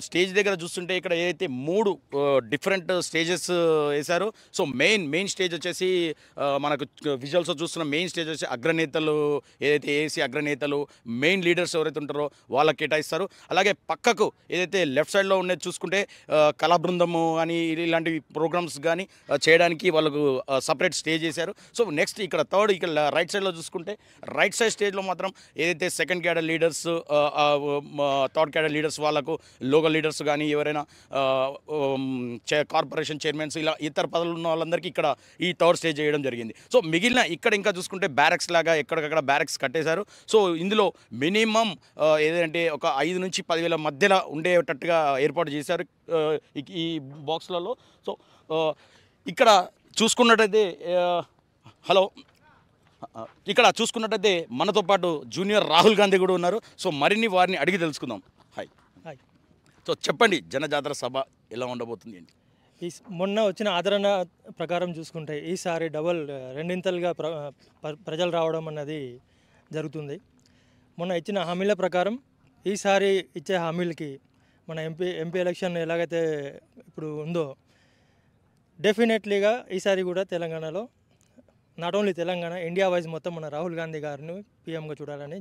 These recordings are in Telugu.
మనం స్టేజ్ దగ్గర చూస్తుంటే ఇక్కడ ఏదైతే మూడు డిఫరెంట్ స్టేజెస్ వేశారు సో మెయిన్ మెయిన్ స్టేజ్ వచ్చేసి మనకు విజువల్స్ చూస్తున్న మెయిన్ స్టేజ్ వచ్చి అగ్రనేతలు ఏదైతే ఏసీ అగ్రనేతలు మెయిన్ లీడర్స్ ఎవరైతే ఉంటారో వాళ్ళకి కేటాయిస్తారు అలాగే పక్కకు ఏదైతే లెఫ్ట్ సైడ్లో ఉండేది చూసుకుంటే కళా బృందము అని ఇలాంటి ప్రోగ్రామ్స్ కానీ చేయడానికి వాళ్ళకు సపరేట్ స్టేజ్ చేశారు సో నెక్స్ట్ ఇక్కడ థర్డ్ ఇక్కడ రైట్ సైడ్లో చూసుకుంటే రైట్ సైడ్ స్టేజ్లో మాత్రం ఏదైతే second cadre leaders third cadre leaders వాళ్ళకు లోకల్ మున్సిపల్ లీడర్స్ కానీ ఎవరైనా కార్పొరేషన్ చైర్మన్స్ ఇలా ఇతర పదవులు ఉన్న వాళ్ళందరికీ ఇక్కడ ఈ టవర్ స్టే చేయడం జరిగింది సో మిగిలిన ఇక్కడ ఇంకా చూసుకుంటే బ్యారక్స్ లాగా ఎక్కడికక్కడ బ్యారక్స్ కట్టేశారు సో ఇందులో మినిమం ఏదంటే ఒక ఐదు నుంచి పదివేల మధ్యలో ఉండేటట్టుగా ఏర్పాటు చేశారు ఈ బాక్స్లలో సో ఇక్కడ చూసుకున్నట్టయితే హలో ఇక్కడ చూసుకున్నట్టయితే మనతో పాటు జూనియర్ రాహుల్ గాంధీ కూడా ఉన్నారు సో మరిన్ని వారిని అడిగి తెలుసుకుందాం హాయ్ సో చెప్పండి జనజాతర సభ ఎలా ఉండబోతుంది ఏంటి ఈ మొన్న వచ్చిన ఆదరణ ప్రకారం చూసుకుంటే ఈసారి డబల్ రెండింతలుగా ప్ర ప్రజలు రావడం అన్నది జరుగుతుంది మొన్న ఇచ్చిన హామీల ప్రకారం ఈసారి ఇచ్చే హామీలకి మన ఎంపీ ఎంపీ ఎలక్షన్ ఎలాగైతే ఇప్పుడు ఉందో డెఫినెట్లీగా ఈసారి కూడా తెలంగాణలో not only Telangana India wise మొత్తం మన రాహుల్ గాంధీ గారిని పీఎంగా చూడాలని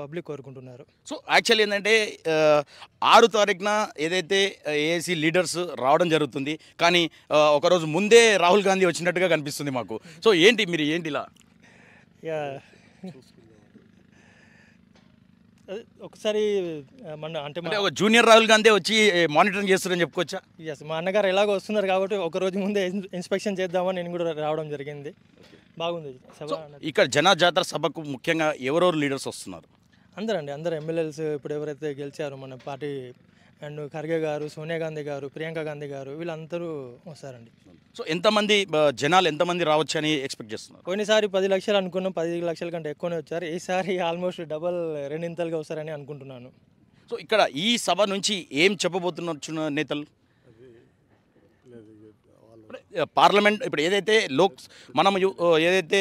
పబ్లిక్ కోరుకుంటున్నారు సో యాక్చువల్లీ ఏంటంటే ఆరు తారీఖున ఏదైతే ఏఏసీ లీడర్స్ రావడం జరుగుతుంది కానీ ఒకరోజు ముందే రాహుల్ గాంధీ వచ్చినట్టుగా కనిపిస్తుంది మాకు సో ఏంటి మీరు ఏంటి ఇలా ఒకసారి మన అంటే ఒక జూనియర్ రాహుల్ గాంధీ వచ్చి మానిటరింగ్ చేస్తారని చెప్పుకోవచ్చా ఎస్ మా అన్నగారు ఎలాగ వస్తున్నారు కాబట్టి ఒక రోజు ముందే ఇన్స్పెక్షన్ చేద్దామని నేను కూడా రావడం జరిగింది బాగుంది ఇక్కడ జనా సభకు ముఖ్యంగా ఎవరెవరు లీడర్స్ వస్తున్నారు అందరండి అందరు ఎమ్మెల్యేస్ ఇప్పుడు ఎవరైతే గెలిచారో మన పార్టీ అండ్ ఖర్గే గారు సోనియా గాంధీ గారు ప్రియాంక గాంధీ గారు వీళ్ళందరూ వస్తారండి సో ఎంతమంది జనాలు ఎంతమంది రావచ్చు అని ఎక్స్పెక్ట్ చేస్తున్నారు పోయినసారి పది లక్షలు అనుకున్నాం పది లక్షల కంటే ఎక్కువనే వచ్చారు ఈసారి ఆల్మోస్ట్ డబల్ రెండింతలుగా వస్తారని అనుకుంటున్నాను సో ఇక్కడ ఈ సభ నుంచి ఏం చెప్పబోతున్నారు నేతలు పార్లమెంట్ ఇప్పుడు ఏదైతే లోక్ మనం ఏదైతే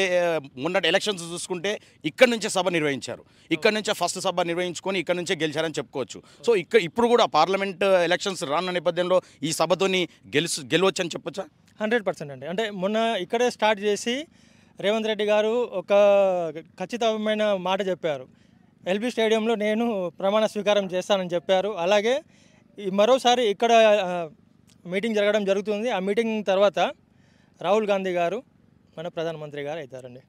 మొన్నటి ఎలక్షన్స్ చూసుకుంటే ఇక్కడ నుంచే సభ నిర్వహించారు ఇక్కడ నుంచే ఫస్ట్ సభ నిర్వహించుకొని ఇక్కడ నుంచే గెలిచారని చెప్పుకోవచ్చు సో ఇక్కడ ఇప్పుడు కూడా పార్లమెంట్ ఎలక్షన్స్ రాన్న నేపథ్యంలో ఈ సభతోని గెలుసు గెలవచ్చు అని చెప్పొచ్చా హండ్రెడ్ పర్సెంట్ అండి అంటే మొన్న ఇక్కడే స్టార్ట్ చేసి రేవంత్ రెడ్డి గారు ఒక ఖచ్చితమైన మాట చెప్పారు ఎల్బీ స్టేడియంలో నేను ప్రమాణ స్వీకారం చేస్తానని చెప్పారు అలాగే మరోసారి ఇక్కడ మీటింగ్ జరగడం జరుగుతుంది ఆ మీటింగ్ తర్వాత రాహుల్ గాంధీ గారు మన ప్రధానమంత్రి గారు అవుతారండి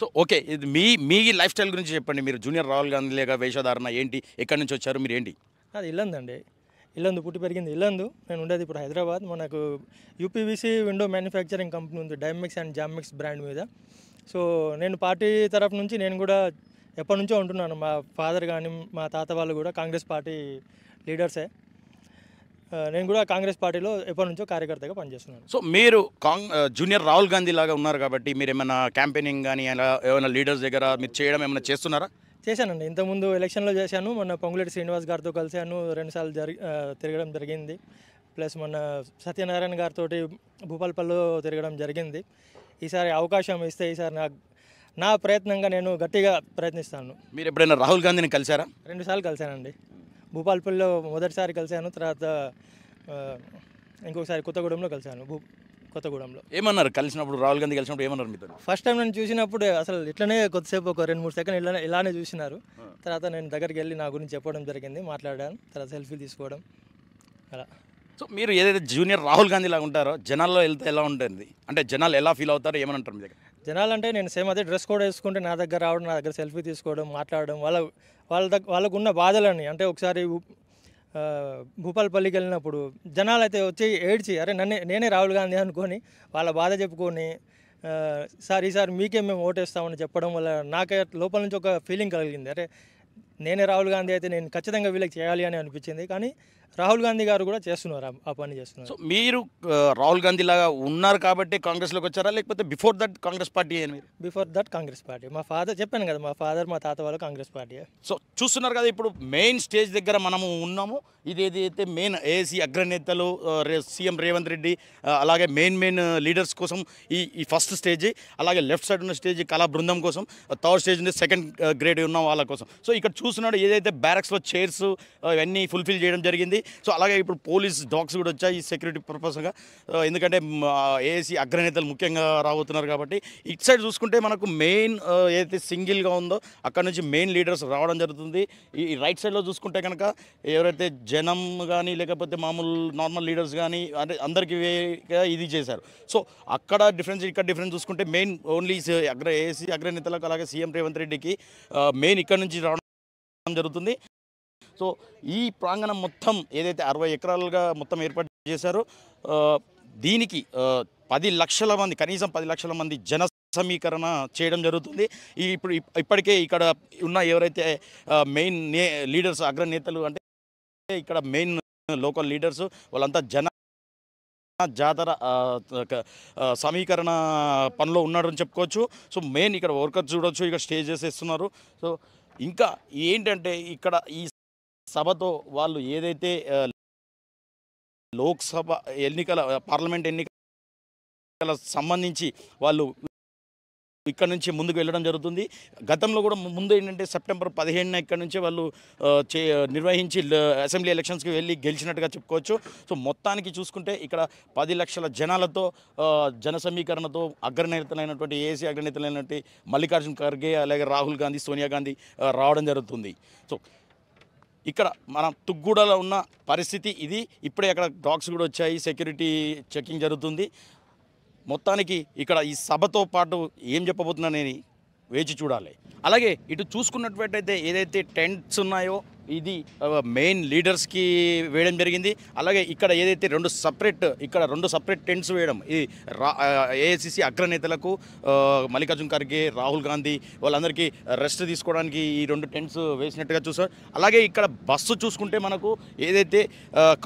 సో ఓకే ఇది మీ మీ లైఫ్ స్టైల్ గురించి చెప్పండి మీరు జూనియర్ రాహుల్ గాంధీ లేక వేషధారణ ఏంటి ఎక్కడి నుంచి వచ్చారు మీరు ఏంటి అది ఇల్లందండి ఇల్లందు పుట్టి పెరిగింది ఇల్లందు నేను ఉండేది ఇప్పుడు హైదరాబాద్ మనకు యూపీవీసీ విండో మ్యానుఫ్యాక్చరింగ్ కంపెనీ ఉంది డైమిక్స్ అండ్ జామిక్స్ బ్రాండ్ మీద సో నేను పార్టీ తరఫు నుంచి నేను కూడా ఎప్పటి నుంచో ఉంటున్నాను మా ఫాదర్ కానీ మా తాత వాళ్ళు కూడా కాంగ్రెస్ పార్టీ లీడర్సే నేను కూడా కాంగ్రెస్ పార్టీలో ఎప్పటి నుంచో కార్యకర్తగా పనిచేస్తున్నాను సో మీరు కాంగ్ జూనియర్ రాహుల్ గాంధీ లాగా ఉన్నారు కాబట్టి మీరు ఏమైనా క్యాంపెయినింగ్ కానీ ఏమైనా లీడర్స్ దగ్గర మీరు చేయడం ఏమైనా చేస్తున్నారా చేశానండి ఇంతకుముందు ఎలక్షన్లో చేశాను మొన్న పొంగులేటి శ్రీనివాస్ గారితో కలిశాను రెండుసార్లు జరిగి తిరగడం జరిగింది ప్లస్ మొన్న సత్యనారాయణ గారితో భూపాల్పల్లిలో తిరగడం జరిగింది ఈసారి అవకాశం ఇస్తే ఈసారి నా నా ప్రయత్నంగా నేను గట్టిగా ప్రయత్నిస్తాను మీరు ఎప్పుడైనా రాహుల్ గాంధీని కలిశారా రెండుసార్లు కలిశానండి భూపాల్పల్లిలో మొదటిసారి కలిశాను తర్వాత ఇంకొకసారి కొత్తగూడెంలో కలిశాను భూ కొత్తగూడెంలో ఏమన్నారు కలిసినప్పుడు రాహుల్ గాంధీ కలిసినప్పుడు ఏమన్నారు మీతో ఫస్ట్ టైం నేను చూసినప్పుడు అసలు ఇట్లనే కొద్దిసేపు ఒక రెండు మూడు సెకండ్ ఇలానే ఇలానే చూసినారు తర్వాత నేను దగ్గరికి వెళ్ళి నా గురించి చెప్పడం జరిగింది మాట్లాడాను తర్వాత సెల్ఫీ తీసుకోవడం అలా సో మీరు ఏదైతే జూనియర్ రాహుల్ గాంధీ లాగా ఉంటారో జనాల్లో వెళ్తే ఎలా ఉంటుంది అంటే జనాలు ఎలా ఫీల్ అవుతారో ఏమని అంటారు మీ దగ్గర జనాలంటే నేను సేమ్ అదే డ్రెస్ కోడ్ వేసుకుంటే నా దగ్గర రావడం నా దగ్గర సెల్ఫీ తీసుకోవడం మాట్లాడడం వాళ్ళ వాళ్ళ దగ్గర వాళ్ళకున్న బాధలని అంటే ఒకసారి భూపాలపల్లికి వెళ్ళినప్పుడు జనాలు అయితే వచ్చి ఏడ్చి అరే నన్నే నేనే రాహుల్ గాంధీ అనుకొని వాళ్ళ బాధ చెప్పుకొని సార్ ఈసారి మీకే మేము ఓటేస్తామని చెప్పడం వల్ల నాకే లోపల నుంచి ఒక ఫీలింగ్ కలిగింది అరే నేనే రాహుల్ గాంధీ అయితే నేను ఖచ్చితంగా వీళ్ళకి చేయాలి అని అనిపించింది కానీ రాహుల్ గాంధీ గారు కూడా చేస్తున్నారు ఆ పని చేస్తున్నారు సో మీరు రాహుల్ గాంధీ లాగా ఉన్నారు కాబట్టి కాంగ్రెస్లోకి వచ్చారా లేకపోతే before that Congress party before that Congress party మా ఫాదర్ చెప్పాను కదా మా ఫాదర్ మా తాత వాళ్ళు కాంగ్రెస్ పార్టీ సో చూస్తున్నారు కదా ఇప్పుడు మెయిన్ స్టేజ్ దగ్గర మనము ఉన్నాము ఇది ఏదైతే మెయిన్ ఏసీ అగ్రనేతలు సీఎం రేవంత్ రెడ్డి అలాగే మెయిన్ మెయిన్ లీడర్స్ కోసం ఈ ఈ ఫస్ట్ స్టేజ్ అలాగే లెఫ్ట్ సైడ్ ఉన్న స్టేజ్ కళా బృందం కోసం థర్డ్ స్టేజ్ ఉంది సెకండ్ గ్రేడ్ ఉన్న వాళ్ళ కోసం సో ఇక్కడ చూస్తున్నాడు ఏదైతే బ్యారక్స్లో చైర్స్ ఇవన్నీ ఫుల్ఫిల్ చేయడం జరిగింది సో అలాగే ఇప్పుడు పోలీస్ డాగ్స్ కూడా వచ్చాయి సెక్యూరిటీ పర్పస్గా ఎందుకంటే ఏసీ అగ్రనేతలు ముఖ్యంగా రాబోతున్నారు కాబట్టి ఇటు సైడ్ చూసుకుంటే మనకు మెయిన్ ఏదైతే సింగిల్గా ఉందో అక్కడ నుంచి మెయిన్ లీడర్స్ రావడం జరుగుతుంది ఈ రైట్ సైడ్లో చూసుకుంటే కనుక ఎవరైతే జనం కానీ లేకపోతే మామూలు నార్మల్ లీడర్స్ కానీ అంటే అందరికీ ఇది చేశారు సో అక్కడ డిఫరెన్స్ ఇక్కడ డిఫరెన్స్ చూసుకుంటే మెయిన్ ఓన్లీ అగ్ర ఏసీ అగ్రనేతలకు అలాగే సీఎం రేవంత్ రెడ్డికి మెయిన్ ఇక్కడ నుంచి రావడం జరుగుతుంది సో ఈ ప్రాంగణం మొత్తం ఏదైతే అరవై ఎకరాలుగా మొత్తం ఏర్పాటు చేశారో దీనికి పది లక్షల మంది కనీసం పది లక్షల మంది జన సమీకరణ చేయడం జరుగుతుంది ఈ ఇప్పుడు ఇప్పటికే ఇక్కడ ఉన్న ఎవరైతే మెయిన్ నే లీడర్స్ అగ్రనేతలు అంటే ఇక్కడ మెయిన్ లోకల్ లీడర్స్ వాళ్ళంతా జన జాతర సమీకరణ పనిలో ఉన్నాడని చెప్పుకోవచ్చు సో మెయిన్ ఇక్కడ వర్కర్స్ చూడవచ్చు ఇక్కడ స్టేజెస్ చేసేస్తున్నారు సో ఇంకా ఏంటంటే ఇక్కడ ఈ సభతో వాళ్ళు ఏదైతే లోక్సభ ఎన్నికల పార్లమెంట్ ఎన్నికల సంబంధించి వాళ్ళు ఇక్కడ నుంచి ముందుకు వెళ్ళడం జరుగుతుంది గతంలో కూడా ముందు ఏంటంటే సెప్టెంబర్ పదిహేడున ఇక్కడ నుంచి వాళ్ళు చే నిర్వహించి అసెంబ్లీ ఎలక్షన్స్కి వెళ్ళి గెలిచినట్టుగా చెప్పుకోవచ్చు సో మొత్తానికి చూసుకుంటే ఇక్కడ పది లక్షల జనాలతో జన సమీకరణతో అగ్రనేతలైనటువంటి ఏసీ అగ్రనేతలైనటువంటి మల్లికార్జున్ ఖర్గే అలాగే రాహుల్ గాంధీ సోనియా గాంధీ రావడం జరుగుతుంది సో ఇక్కడ మనం తుగ్గూడలో ఉన్న పరిస్థితి ఇది ఇప్పుడే అక్కడ డాగ్స్ కూడా వచ్చాయి సెక్యూరిటీ చెకింగ్ జరుగుతుంది మొత్తానికి ఇక్కడ ఈ సభతో పాటు ఏం చెప్పబోతున్నానని వేచి చూడాలి అలాగే ఇటు అయితే ఏదైతే టెంట్స్ ఉన్నాయో ఇది మెయిన్ లీడర్స్కి వేయడం జరిగింది అలాగే ఇక్కడ ఏదైతే రెండు సపరేట్ ఇక్కడ రెండు సపరేట్ టెంట్స్ వేయడం ఇది రా ఏఐసిసి అగ్రనేతలకు మల్లికార్జున్ ఖర్గే రాహుల్ గాంధీ వాళ్ళందరికీ రెస్ట్ తీసుకోవడానికి ఈ రెండు టెంట్స్ వేసినట్టుగా చూసారు అలాగే ఇక్కడ బస్సు చూసుకుంటే మనకు ఏదైతే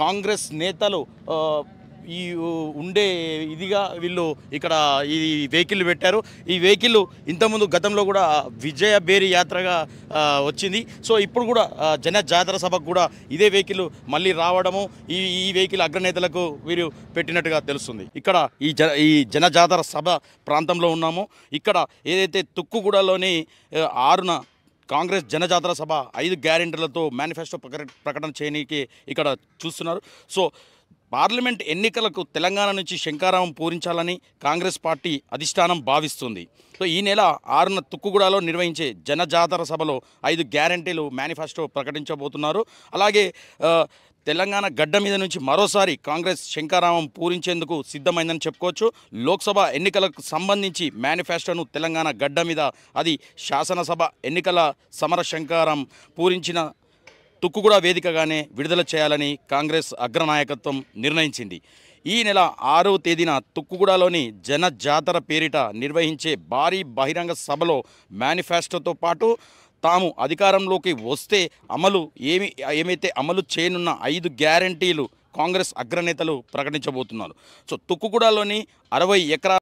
కాంగ్రెస్ నేతలు ఈ ఉండే ఇదిగా వీళ్ళు ఇక్కడ ఈ వెహికల్ పెట్టారు ఈ వెహికల్ ఇంతకుముందు గతంలో కూడా విజయ బేరి యాత్రగా వచ్చింది సో ఇప్పుడు కూడా జన జాతర సభకు కూడా ఇదే వెహికల్ మళ్ళీ రావడము ఈ ఈ వెహికల్ అగ్రనేతలకు వీరు పెట్టినట్టుగా తెలుస్తుంది ఇక్కడ ఈ జన ఈ జన జాతర సభ ప్రాంతంలో ఉన్నాము ఇక్కడ ఏదైతే తుక్కుగూడలోని ఆరున కాంగ్రెస్ జనజాతర సభ ఐదు గ్యారెంటీలతో మేనిఫెస్టో ప్రకటన చేయడానికి ఇక్కడ చూస్తున్నారు సో పార్లమెంట్ ఎన్నికలకు తెలంగాణ నుంచి శంకారావం పూరించాలని కాంగ్రెస్ పార్టీ అధిష్టానం భావిస్తుంది సో ఈ నెల ఆరున తుక్కుగూడలో నిర్వహించే జనజాతర సభలో ఐదు గ్యారంటీలు మేనిఫెస్టో ప్రకటించబోతున్నారు అలాగే తెలంగాణ గడ్డ మీద నుంచి మరోసారి కాంగ్రెస్ శంకారామం పూరించేందుకు సిద్ధమైందని చెప్పుకోవచ్చు లోక్సభ ఎన్నికలకు సంబంధించి మేనిఫెస్టోను తెలంగాణ గడ్డ మీద అది శాసనసభ ఎన్నికల సమర శంకారం పూరించిన తుక్కుగూడ వేదికగానే విడుదల చేయాలని కాంగ్రెస్ అగ్రనాయకత్వం నిర్ణయించింది ఈ నెల ఆరవ తేదీన తుక్కుగూడలోని జన జాతర పేరిట నిర్వహించే భారీ బహిరంగ సభలో మేనిఫెస్టోతో పాటు తాము అధికారంలోకి వస్తే అమలు ఏమి ఏమైతే అమలు చేయనున్న ఐదు గ్యారంటీలు కాంగ్రెస్ అగ్రనేతలు ప్రకటించబోతున్నారు సో తుక్కుగూడలోని అరవై ఎకరాల